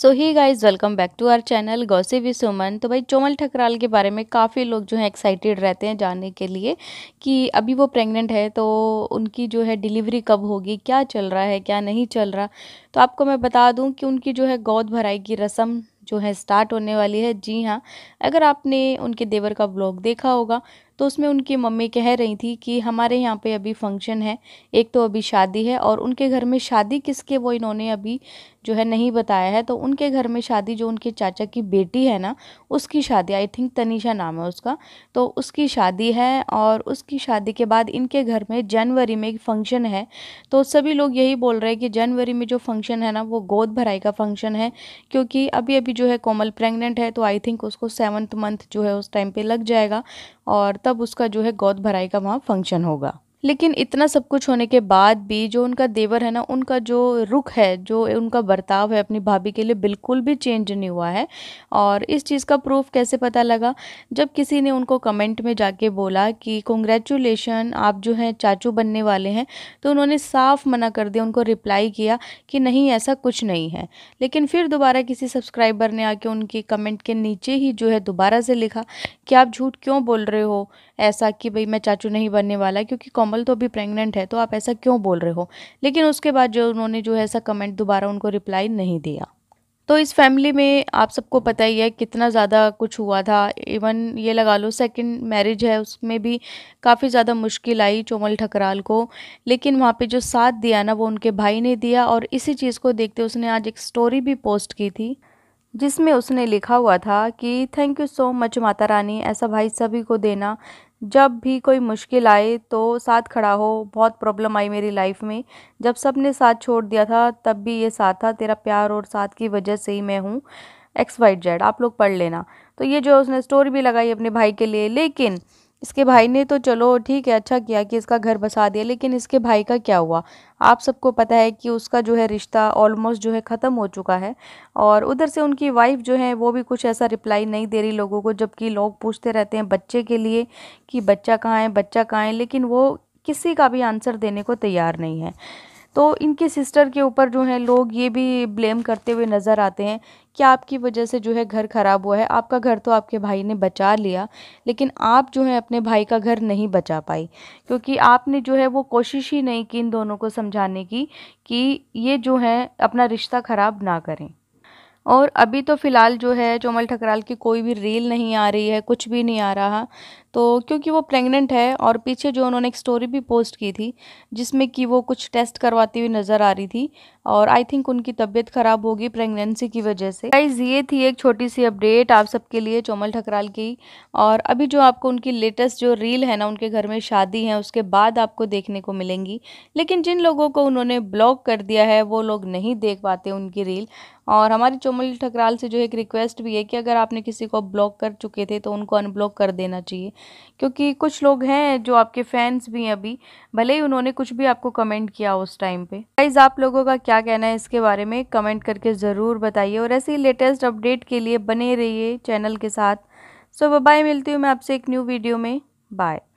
so hi guys welcome back to our channel गौसी वी सुमन तो भाई चोमल ठकराल के बारे में काफ़ी लोग जो हैं एक्साइटेड रहते हैं जानने के लिए कि अभी वो प्रेग्नेंट है तो उनकी जो है डिलीवरी कब होगी क्या चल रहा है क्या नहीं चल रहा तो आपको मैं बता दूं कि उनकी जो है गोद भराई की रस्म जो है स्टार्ट होने वाली है जी हाँ अगर आपने उनके देवर का ब्लॉग देखा होगा तो उसमें उनकी मम्मी कह रही थी कि हमारे यहाँ पे अभी फंक्शन है एक तो अभी शादी है और उनके घर में शादी किसके वो इन्होंने अभी जो है नहीं बताया है तो उनके घर में शादी जो उनके चाचा की बेटी है ना उसकी शादी आई थिंक तनीषा नाम है उसका तो उसकी शादी है और उसकी शादी के बाद इनके घर में जनवरी में एक फंक्शन है तो सभी लोग यही बोल रहे हैं कि जनवरी में जो फंक्शन है ना वो गोद भराई का फंक्शन है क्योंकि अभी अभी जो है कोमल प्रेगनेंट है तो आई थिंक उसको सेवन्थ मंथ जो है उस टाइम पर लग जाएगा और तब तब उसका जो है गौद भराई का वहाँ फंक्शन होगा लेकिन इतना सब कुछ होने के बाद भी जो उनका देवर है ना उनका जो रुख है जो उनका बर्ताव है अपनी भाभी के लिए बिल्कुल भी चेंज नहीं हुआ है और इस चीज़ का प्रूफ कैसे पता लगा जब किसी ने उनको कमेंट में जाके बोला कि कॉन्ग्रेचुलेशन आप जो हैं चाचू बनने वाले हैं तो उन्होंने साफ मना कर दिया उनको रिप्लाई किया कि नहीं ऐसा कुछ नहीं है लेकिन फिर दोबारा किसी सब्सक्राइबर ने आके उनके कमेंट के नीचे ही जो है दोबारा से लिखा कि आप झूठ क्यों बोल रहे हो ऐसा कि भाई मैं चाचू नहीं बनने वाला क्योंकि कोमल तो अभी प्रेग्नेंट है तो आप ऐसा क्यों बोल रहे हो लेकिन उसके बाद जो उन्होंने जो है ऐसा कमेंट दोबारा उनको रिप्लाई नहीं दिया तो इस फैमिली में आप सबको पता ही है कितना ज़्यादा कुछ हुआ था इवन ये लगा लो सेकंड मैरिज है उसमें भी काफ़ी ज़्यादा मुश्किल आई चोमल ठकराल को लेकिन वहाँ पे जो साथ दिया ना वो उनके भाई ने दिया और इसी चीज़ को देखते उसने आज एक स्टोरी भी पोस्ट की थी जिसमें उसने लिखा हुआ था कि थैंक यू सो मच माता रानी ऐसा भाई सभी को देना जब भी कोई मुश्किल आए तो साथ खड़ा हो बहुत प्रॉब्लम आई मेरी लाइफ में जब सब ने साथ छोड़ दिया था तब भी ये साथ था तेरा प्यार और साथ की वजह से ही मैं हूँ एक्स वाइट जेड आप लोग पढ़ लेना तो ये जो उसने स्टोरी भी लगाई अपने भाई के लिए लेकिन इसके भाई ने तो चलो ठीक है अच्छा किया कि इसका घर बसा दिया लेकिन इसके भाई का क्या हुआ आप सबको पता है कि उसका जो है रिश्ता ऑलमोस्ट जो है ख़त्म हो चुका है और उधर से उनकी वाइफ जो है वो भी कुछ ऐसा रिप्लाई नहीं दे रही लोगों को जबकि लोग पूछते रहते हैं बच्चे के लिए कि बच्चा कहाँ है बच्चा कहाँ है लेकिन वो किसी का भी आंसर देने को तैयार नहीं है तो इनके सिस्टर के ऊपर जो है लोग ये भी ब्लेम करते हुए नज़र आते हैं कि आपकी वजह से जो है घर ख़राब हुआ है आपका घर तो आपके भाई ने बचा लिया लेकिन आप जो है अपने भाई का घर नहीं बचा पाई क्योंकि आपने जो है वो कोशिश ही नहीं की इन दोनों को समझाने की कि ये जो है अपना रिश्ता ख़राब ना करें और अभी तो फ़िलहाल जो है चोमल ठकराल की कोई भी रील नहीं आ रही है कुछ भी नहीं आ रहा तो क्योंकि वो प्रेग्नेंट है और पीछे जो उन्होंने एक स्टोरी भी पोस्ट की थी जिसमें कि वो कुछ टेस्ट करवाती हुई नज़र आ रही थी और आई थिंक उनकी तबीयत ख़राब होगी प्रेगनेंसी की वजह से गाइज ये थी एक छोटी सी अपडेट आप सबके लिए चोमल ठकराल की और अभी जो आपको उनकी लेटेस्ट जो रील है ना उनके घर में शादी है उसके बाद आपको देखने को मिलेंगी लेकिन जिन लोगों को उन्होंने ब्लॉक कर दिया है वो लोग नहीं देख पाते उनकी रील और हमारी चोमल ठकराल से जो एक रिक्वेस्ट भी है कि अगर आपने किसी को ब्लॉक कर चुके थे तो उनको अनब्लॉक कर देना चाहिए क्योंकि कुछ लोग हैं जो आपके फैंस भी हैं अभी भले ही उन्होंने कुछ भी आपको कमेंट किया उस टाइम पे गाइज आप लोगों का क्या कहना है इसके बारे में कमेंट करके ज़रूर बताइए और ऐसे लेटेस्ट अपडेट के लिए बने रहिए चैनल के साथ सो बाय मिलती हूँ मैं आपसे एक न्यू वीडियो में बाय